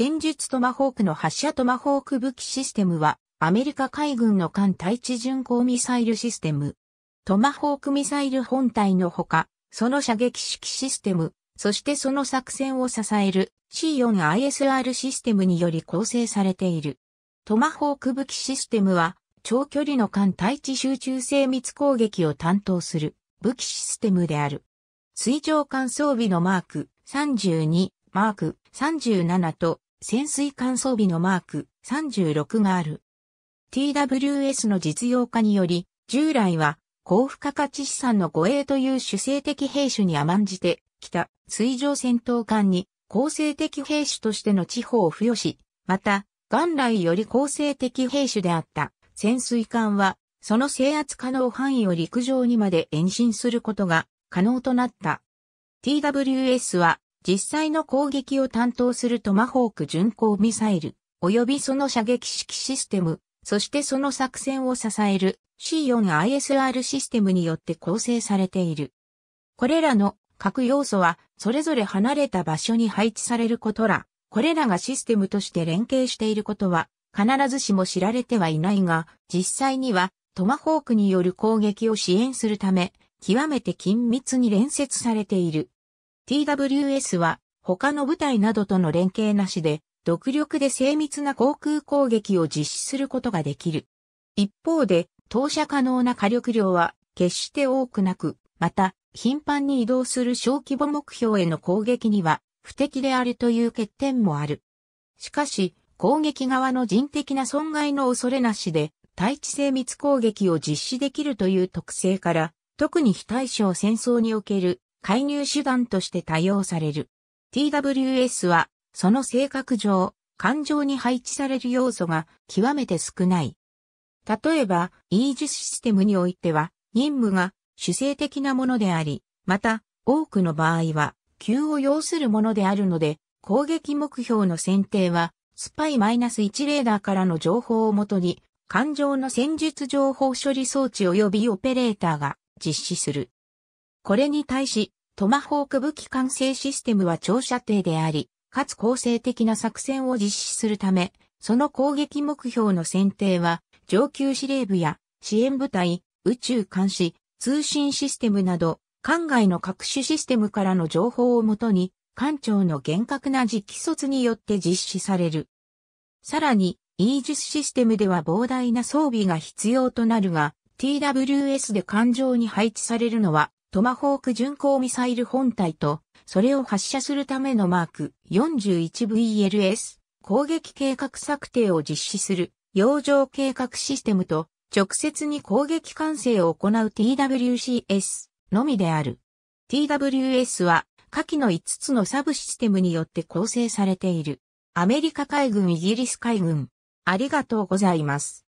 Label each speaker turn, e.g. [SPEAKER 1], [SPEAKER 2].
[SPEAKER 1] 戦術トマホークの発射トマホーク武器システムは、アメリカ海軍の艦対地巡航ミサイルシステム。トマホークミサイル本体のほか、その射撃式システム、そしてその作戦を支える C4ISR システムにより構成されている。トマホーク武器システムは、長距離の艦対地集中精密攻撃を担当する武器システムである。水上艦装備のマーク32、マーク37と潜水艦装備のマーク36がある。TWS の実用化により、従来は高付加価値資産の護衛という主制的兵種に甘んじてきた水上戦闘艦に構成的兵種としての地方を付与し、また、元来より構成的兵種であった潜水艦は、その制圧可能範囲を陸上にまで延伸することが可能となった。TWS は実際の攻撃を担当するトマホーク巡航ミサイル、及びその射撃式システム、そしてその作戦を支える C4ISR システムによって構成されている。これらの各要素はそれぞれ離れた場所に配置されることら、これらがシステムとして連携していることは必ずしも知られてはいないが、実際にはトマホークによる攻撃を支援するため、極めて緊密に連接されている。TWS は他の部隊などとの連携なしで、独力で精密な航空攻撃を実施することができる。一方で、投射可能な火力量は決して多くなく、また、頻繁に移動する小規模目標への攻撃には不適であるという欠点もある。しかし、攻撃側の人的な損害の恐れなしで、対地精密攻撃を実施できるという特性から、特に非対称戦争における介入手段として多用される。TWS は、その性格上、感情に配置される要素が極めて少ない。例えば、イージスシステムにおいては、任務が主制的なものであり、また、多くの場合は、急を要するものであるので、攻撃目標の選定は、スパイ -1 レーダーからの情報をもとに、感情の戦術情報処理装置及びオペレーターが実施する。これに対し、トマホーク武器完成システムは長射程であり、かつ構成的な作戦を実施するため、その攻撃目標の選定は、上級司令部や支援部隊、宇宙監視、通信システムなど、艦外の各種システムからの情報をもとに、艦長の厳格な実機卒によって実施される。さらに、イージスシステムでは膨大な装備が必要となるが、TWS で艦上に配置されるのはトマホーク巡航ミサイル本体と、それを発射するためのマーク 41VLS 攻撃計画策定を実施する洋上計画システムと直接に攻撃管制を行う TWCS のみである。TWS は下記の5つのサブシステムによって構成されている。アメリカ海軍イギリス海軍。ありがとうございます。